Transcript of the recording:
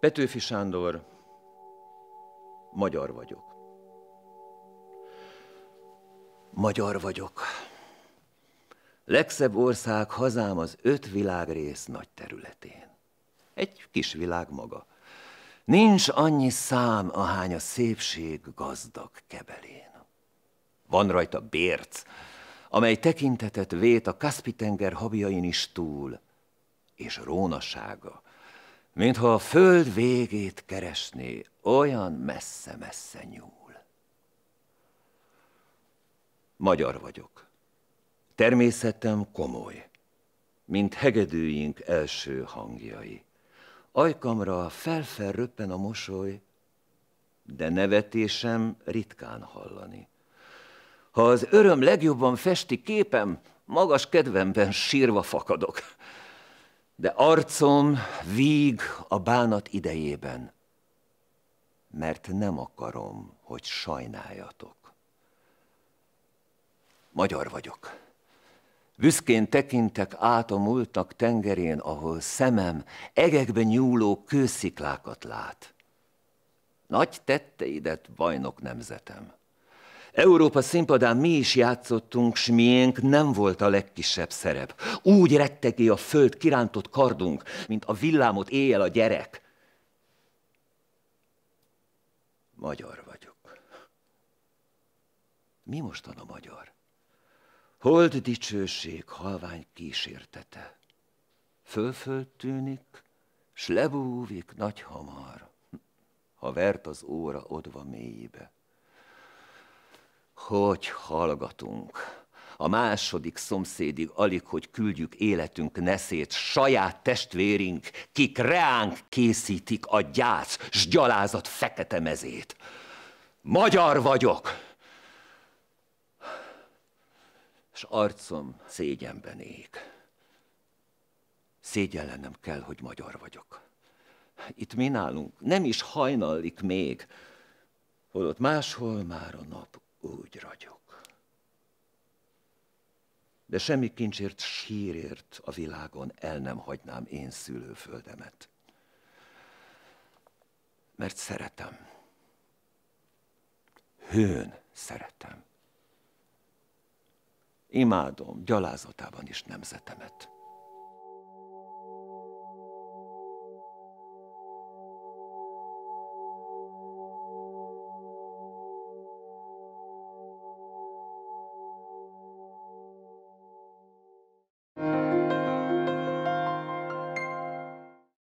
Petőfi Sándor, magyar vagyok. Magyar vagyok. Legszebb ország hazám az öt világrész nagy területén. Egy kis világ maga. Nincs annyi szám, ahány a szépség gazdag kebelén. Van rajta bérc, amely tekintetet vét a kaspi tenger habjain is túl, és rónasága – mintha a föld végét keresné, olyan messze-messze nyúl. Magyar vagyok. Természetem komoly, mint hegedűink első hangjai. Ajkamra röppen a mosoly, de nevetésem ritkán hallani. Ha az öröm legjobban festi képem, magas kedvemben sírva fakadok de arcom víg a bánat idejében, mert nem akarom, hogy sajnáljatok. Magyar vagyok. Büszkén tekintek át a múltnak tengerén, ahol szemem egekbe nyúló kősziklákat lát. Nagy tetteidet, bajnok nemzetem. Európa színpadán mi is játszottunk, s miénk nem volt a legkisebb szerep. Úgy rettegé a föld kirántott kardunk, mint a villámot éjjel a gyerek. Magyar vagyok. Mi mostan a magyar? Hold dicsőség halvány kísértete. Fölföld tűnik, s lebúvik nagy hamar, ha vert az óra odva mélyébe hogy hallgatunk. A második szomszédig alig, hogy küldjük életünk neszét, saját testvérink, kik reánk készítik a gyász, s gyalázat fekete mezét. Magyar vagyok! S arcom szégyenben ég. Szégyellenem kell, hogy magyar vagyok. Itt mi nálunk nem is hajnallik még, holott máshol már a nap úgy ragyog. De semmi kincsért, sírért a világon el nem hagynám én szülőföldemet. Mert szeretem. Hőn szeretem. Imádom gyalázatában is nemzetemet.